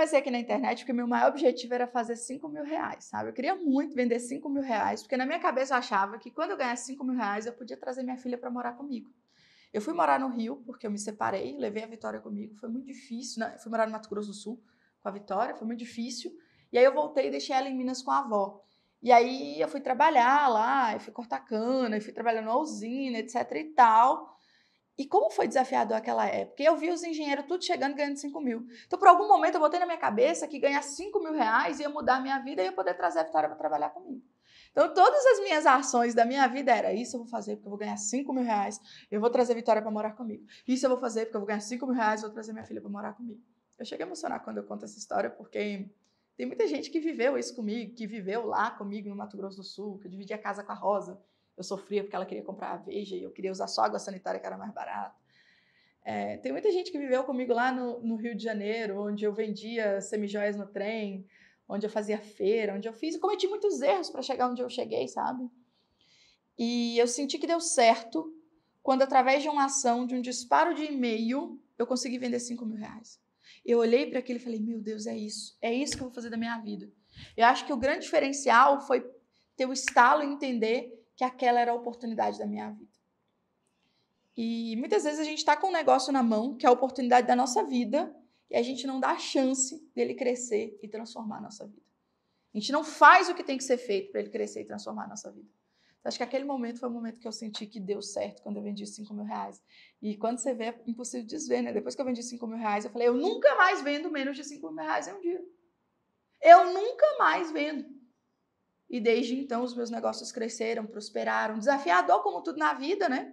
comecei aqui na internet porque meu maior objetivo era fazer 5 mil reais, sabe? Eu queria muito vender 5 mil reais, porque na minha cabeça eu achava que quando eu ganhasse 5 mil reais eu podia trazer minha filha para morar comigo. Eu fui morar no Rio porque eu me separei, levei a Vitória comigo, foi muito difícil. Né? Eu fui morar no Mato Grosso do Sul com a Vitória, foi muito difícil. E aí eu voltei e deixei ela em Minas com a avó. E aí eu fui trabalhar lá, eu fui cortar cana, eu fui trabalhar na usina, etc e tal. E como foi desafiador aquela época? Eu vi os engenheiros tudo chegando ganhando 5 mil. Então, por algum momento, eu botei na minha cabeça que ganhar 5 mil reais ia mudar a minha vida e ia poder trazer a Vitória para trabalhar comigo. Então, todas as minhas ações da minha vida era isso eu vou fazer porque eu vou ganhar 5 mil reais, eu vou trazer a Vitória para morar comigo. Isso eu vou fazer porque eu vou ganhar 5 mil reais, eu vou trazer minha filha para morar comigo. Eu chego a emocionar quando eu conto essa história porque tem muita gente que viveu isso comigo, que viveu lá comigo no Mato Grosso do Sul, que eu dividi a casa com a Rosa. Eu sofria porque ela queria comprar aveja e eu queria usar só água sanitária que era mais barata. É, tem muita gente que viveu comigo lá no, no Rio de Janeiro, onde eu vendia semijóias no trem, onde eu fazia feira, onde eu fiz. Eu cometi muitos erros para chegar onde eu cheguei, sabe? E eu senti que deu certo quando, através de uma ação, de um disparo de e-mail, eu consegui vender 5 mil reais. Eu olhei para aquilo e falei: Meu Deus, é isso. É isso que eu vou fazer da minha vida. Eu acho que o grande diferencial foi ter o estalo e entender que aquela era a oportunidade da minha vida. E muitas vezes a gente está com um negócio na mão, que é a oportunidade da nossa vida, e a gente não dá a chance dele crescer e transformar a nossa vida. A gente não faz o que tem que ser feito para ele crescer e transformar a nossa vida. Então, acho que aquele momento foi o momento que eu senti que deu certo quando eu vendi 5 mil reais. E quando você vê, é impossível desver, né? Depois que eu vendi 5 mil reais, eu falei, eu nunca mais vendo menos de 5 mil reais em um dia. Eu nunca mais vendo. E desde então os meus negócios cresceram, prosperaram. Desafiador, como tudo na vida, né?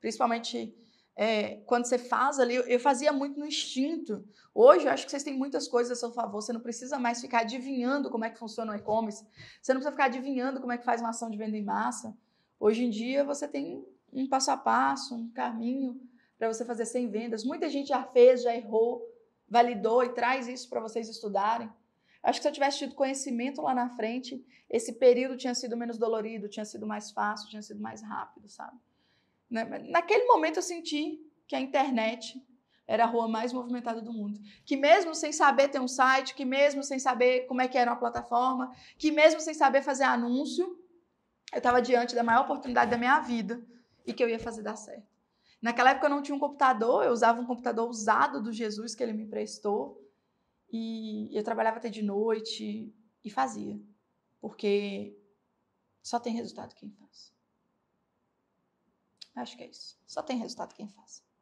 Principalmente é, quando você faz ali, eu fazia muito no instinto. Hoje eu acho que vocês têm muitas coisas a seu favor. Você não precisa mais ficar adivinhando como é que funciona o e-commerce. Você não precisa ficar adivinhando como é que faz uma ação de venda em massa. Hoje em dia você tem um passo a passo, um caminho para você fazer sem vendas. Muita gente já fez, já errou, validou e traz isso para vocês estudarem. Acho que se eu tivesse tido conhecimento lá na frente, esse período tinha sido menos dolorido, tinha sido mais fácil, tinha sido mais rápido, sabe? Né, naquele momento eu senti que a internet era a rua mais movimentada do mundo. Que mesmo sem saber ter um site, que mesmo sem saber como é que era uma plataforma, que mesmo sem saber fazer anúncio, eu estava diante da maior oportunidade da minha vida e que eu ia fazer dar certo. Naquela época eu não tinha um computador, eu usava um computador usado do Jesus que ele me emprestou. E eu trabalhava até de noite e fazia, porque só tem resultado quem faz. Acho que é isso. Só tem resultado quem faz.